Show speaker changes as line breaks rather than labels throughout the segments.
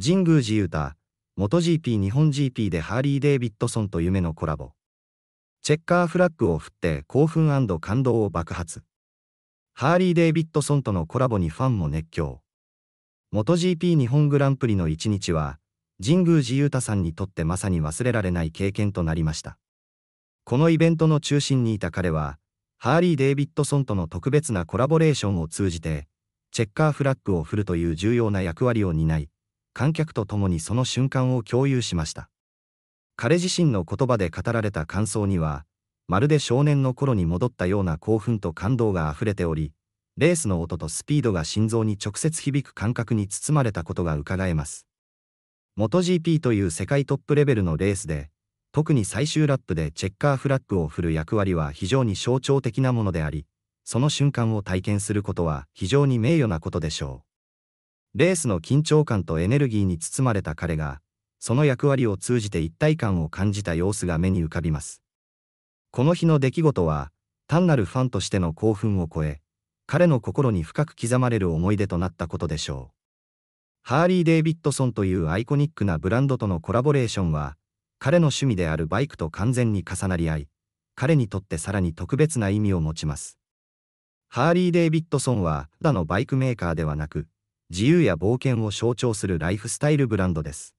神宮寺勇太、元 GP 日本 GP でハーリー・デイビッドソンと夢のコラボ。チェッカーフラッグを振って興奮感動を爆発。ハーリー・デイビッドソンとのコラボにファンも熱狂。元 GP 日本グランプリの一日は、神宮寺勇太さんにとってまさに忘れられない経験となりました。このイベントの中心にいた彼は、ハーリー・デイビッドソンとの特別なコラボレーションを通じて、チェッカーフラッグを振るという重要な役割を担い、観客と共にその瞬間を共有しました。彼自身の言葉で語られた感想には、まるで少年の頃に戻ったような興奮と感動が溢れており、レースの音とスピードが心臓に直接響く感覚に包まれたことが伺えます。MotoGP という世界トップレベルのレースで、特に最終ラップでチェッカーフラッグを振る役割は非常に象徴的なものであり、その瞬間を体験することは非常に名誉なことでしょう。レースの緊張感とエネルギーに包まれた彼が、その役割を通じて一体感を感じた様子が目に浮かびます。この日の出来事は、単なるファンとしての興奮を超え、彼の心に深く刻まれる思い出となったことでしょう。ハーリー・デイビッドソンというアイコニックなブランドとのコラボレーションは、彼の趣味であるバイクと完全に重なり合い、彼にとってさらに特別な意味を持ちます。ハーリー・デイビッドソンは、ただのバイクメーカーではなく、自由や冒険を象徴するライフスタイルブランドです。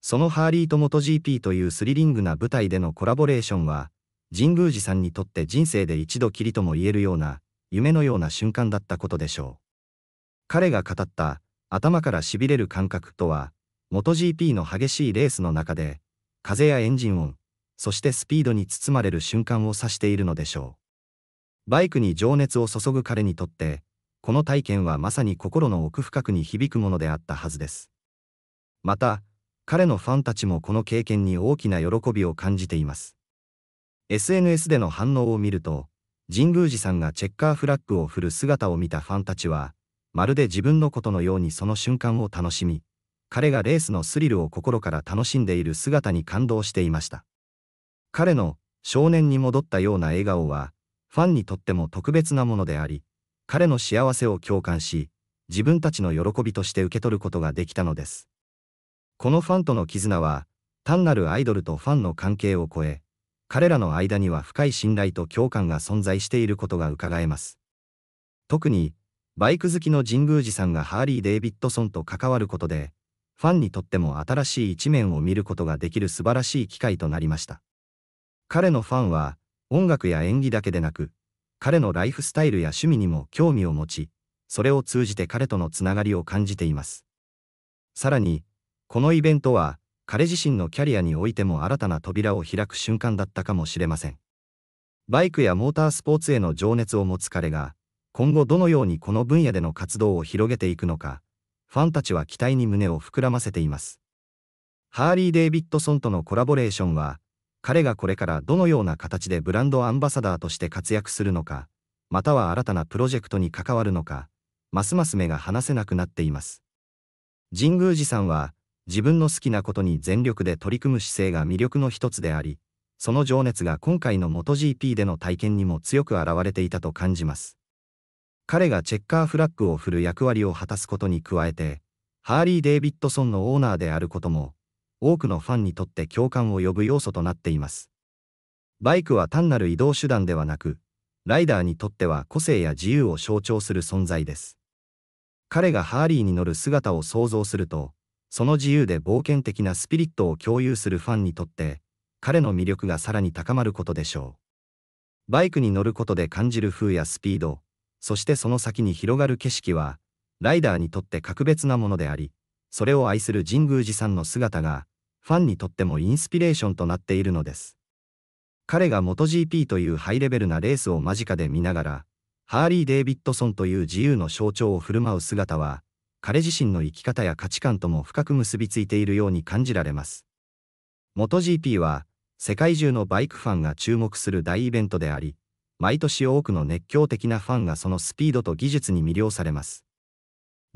そのハーリーと元 g p というスリリングな舞台でのコラボレーションは、神宮寺さんにとって人生で一度きりとも言えるような、夢のような瞬間だったことでしょう。彼が語った、頭からしびれる感覚とは、元 g p の激しいレースの中で、風やエンジン音、そしてスピードに包まれる瞬間を指しているのでしょう。バイクに情熱を注ぐ彼にとって、この体験はまさに心の奥深くに響くものであったはずです。また、彼のファンたちもこの経験に大きな喜びを感じています。SNS での反応を見ると、神宮寺さんがチェッカーフラッグを振る姿を見たファンたちは、まるで自分のことのようにその瞬間を楽しみ、彼がレースのスリルを心から楽しんでいる姿に感動していました。彼の少年に戻ったような笑顔は、ファンにとっても特別なものであり、彼の幸せを共感し、自分たちの喜びとして受け取ることができたのです。このファンとの絆は、単なるアイドルとファンの関係を超え、彼らの間には深い信頼と共感が存在していることが伺えます。特に、バイク好きの神宮寺さんがハーリー・デイビッドソンと関わることで、ファンにとっても新しい一面を見ることができる素晴らしい機会となりました。彼のファンは、音楽や演技だけでなく、彼のライフスタイルや趣味にも興味を持ち、それを通じて彼とのつながりを感じています。さらに、このイベントは、彼自身のキャリアにおいても新たな扉を開く瞬間だったかもしれません。バイクやモータースポーツへの情熱を持つ彼が、今後どのようにこの分野での活動を広げていくのか、ファンたちは期待に胸を膨らませています。ハーリー・デイビッドソンとのコラボレーションは、彼がこれからどのような形でブランドアンバサダーとして活躍するのか、または新たなプロジェクトに関わるのか、ますます目が離せなくなっています。神宮寺さんは、自分の好きなことに全力で取り組む姿勢が魅力の一つであり、その情熱が今回の MotoGP での体験にも強く表れていたと感じます。彼がチェッカーフラッグを振る役割を果たすことに加えて、ハーリー・デイビッドソンのオーナーであることも、多くのファンにとって共感を呼ぶ要素となっています。バイクは単なる移動手段ではなく、ライダーにとっては個性や自由を象徴する存在です。彼がハーリーに乗る姿を想像すると、その自由で冒険的なスピリットを共有するファンにとって、彼の魅力がさらに高まることでしょう。バイクに乗ることで感じる風やスピード、そしてその先に広がる景色は、ライダーにとって格別なものであり、それを愛する神宮寺さんの姿が、ファンにとってもインスピレーションとなっているのです。彼が MotoGP というハイレベルなレースを間近で見ながら、ハーリー・デイビッドソンという自由の象徴を振る舞う姿は、彼自身の生き方や価値観とも深く結びついているように感じられます。MotoGP は、世界中のバイクファンが注目する大イベントであり、毎年多くの熱狂的なファンがそのスピードと技術に魅了されます。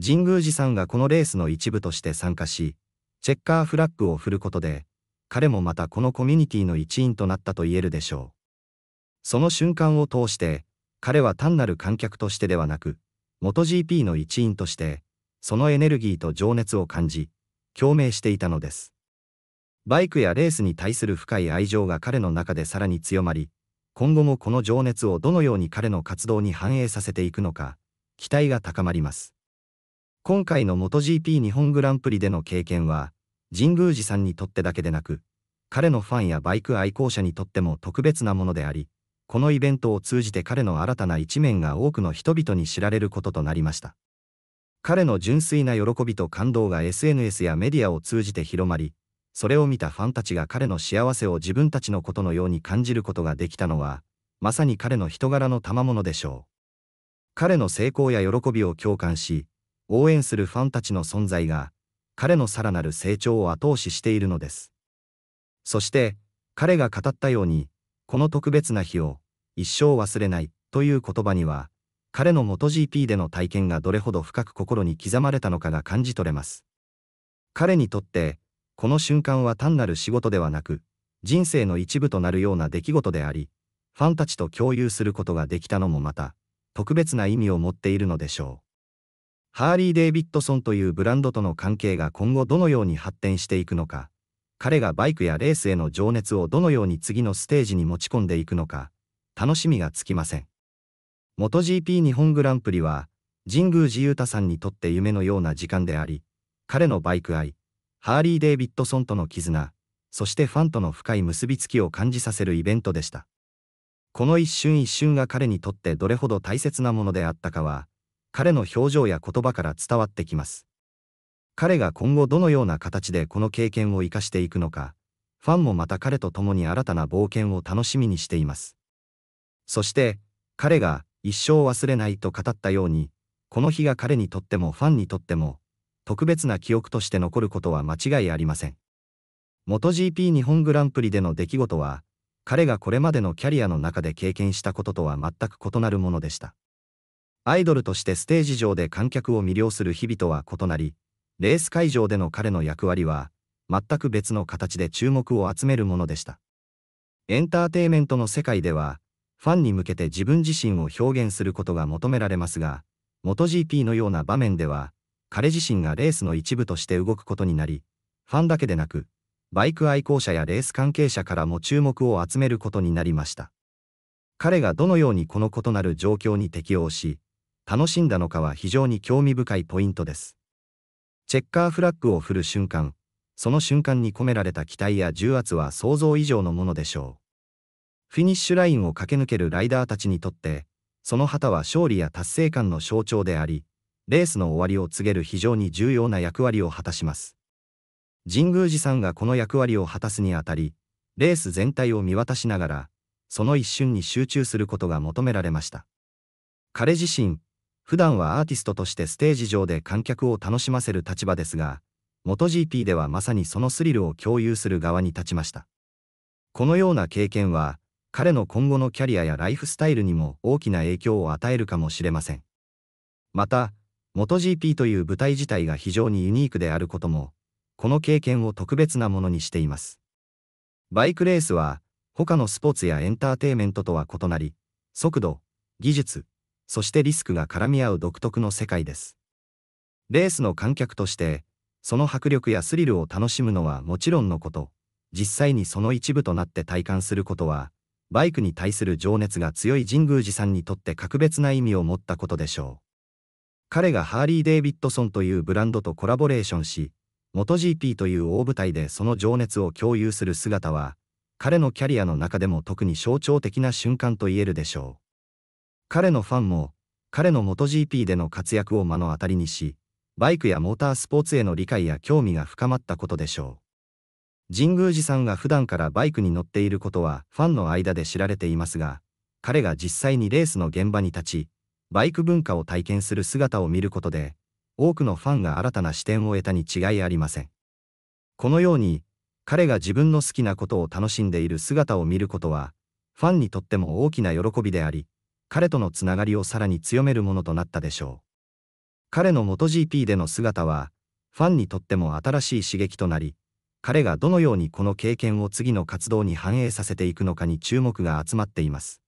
神宮寺さんがこのレースの一部として参加し、チェッカーフラッグを振ることで、彼もまたこのコミュニティの一員となったと言えるでしょう。その瞬間を通して、彼は単なる観客としてではなく、MotoGP の一員として、そのエネルギーと情熱を感じ、共鳴していたのです。バイクやレースに対する深い愛情が彼の中でさらに強まり、今後もこの情熱をどのように彼の活動に反映させていくのか、期待が高まります。今回の MotoGP 日本グランプリでの経験は、神宮寺さんにとってだけでなく、彼のファンやバイク愛好者にとっても特別なものであり、このイベントを通じて彼の新たな一面が多くの人々に知られることとなりました。彼の純粋な喜びと感動が SNS やメディアを通じて広まり、それを見たファンたちが彼の幸せを自分たちのことのように感じることができたのは、まさに彼の人柄の賜物でしょう。彼の成功や喜びを共感し、応援するファンたちの存在が、彼のさらなる成長を後押ししているのです。そして、彼が語ったように、この特別な日を一生忘れないという言葉には、彼の元 g p での体験がどれほど深く心に刻まれたのかが感じ取れます。彼にとって、この瞬間は単なる仕事ではなく、人生の一部となるような出来事であり、ファンたちと共有することができたのもまた、特別な意味を持っているのでしょう。ハーリー・デイビッドソンというブランドとの関係が今後どのように発展していくのか、彼がバイクやレースへの情熱をどのように次のステージに持ち込んでいくのか、楽しみがつきません。MotoGP 日本グランプリは、神宮寺勇太さんにとって夢のような時間であり、彼のバイク愛、ハーリー・デイビッドソンとの絆、そしてファンとの深い結びつきを感じさせるイベントでした。この一瞬一瞬が彼にとってどれほど大切なものであったかは、彼の表情や言葉から伝わってきます。彼が今後どのような形でこの経験を生かしていくのか、ファンもまた彼と共に新たな冒険を楽しみにしています。そして、彼が一生忘れないと語ったように、この日が彼にとってもファンにとっても、特別な記憶として残ることは間違いありません。MotoGP 日本グランプリでの出来事は、彼がこれまでのキャリアの中で経験したこととは全く異なるものでした。アイドルとしてステージ上で観客を魅了する日々とは異なり、レース会場での彼の役割は、全く別の形で注目を集めるものでした。エンターテイメントの世界では、ファンに向けて自分自身を表現することが求められますが、MotoGP のような場面では、彼自身がレースの一部として動くことになり、ファンだけでなく、バイク愛好者やレース関係者からも注目を集めることになりました。彼がどのようにこの異なる状況に適応し、楽しんだのかは非常に興味深いポイントです。チェッカーフラッグを振る瞬間、その瞬間に込められた期待や重圧は想像以上のものでしょう。フィニッシュラインを駆け抜けるライダーたちにとって、その旗は勝利や達成感の象徴であり、レースの終わりを告げる非常に重要な役割を果たします。神宮寺さんがこの役割を果たすにあたり、レース全体を見渡しながら、その一瞬に集中することが求められました。彼自身、普段はアーティストとしてステージ上で観客を楽しませる立場ですが、MotoGP ではまさにそのスリルを共有する側に立ちました。このような経験は、彼の今後のキャリアやライフスタイルにも大きな影響を与えるかもしれません。また、MotoGP という舞台自体が非常にユニークであることも、この経験を特別なものにしています。バイクレースは、他のスポーツやエンターテイメントとは異なり、速度、技術、そしてリスクが絡み合う独特の世界です。レースの観客として、その迫力やスリルを楽しむのはもちろんのこと、実際にその一部となって体感することは、バイクに対する情熱が強い神宮寺さんにとって格別な意味を持ったことでしょう。彼がハーリー・デイビッドソンというブランドとコラボレーションし、MotoGP という大舞台でその情熱を共有する姿は、彼のキャリアの中でも特に象徴的な瞬間と言えるでしょう。彼のファンも、彼の MotoGP での活躍を目の当たりにし、バイクやモータースポーツへの理解や興味が深まったことでしょう。神宮寺さんが普段からバイクに乗っていることはファンの間で知られていますが、彼が実際にレースの現場に立ち、バイク文化を体験する姿を見ることで、多くのファンが新たな視点を得たに違いありません。このように、彼が自分の好きなことを楽しんでいる姿を見ることは、ファンにとっても大きな喜びであり、彼とのつながりをさらに強めるものとなったでしょう。彼の MotoGP での姿は、ファンにとっても新しい刺激となり、彼がどのようにこの経験を次の活動に反映させていくのかに注目が集まっています。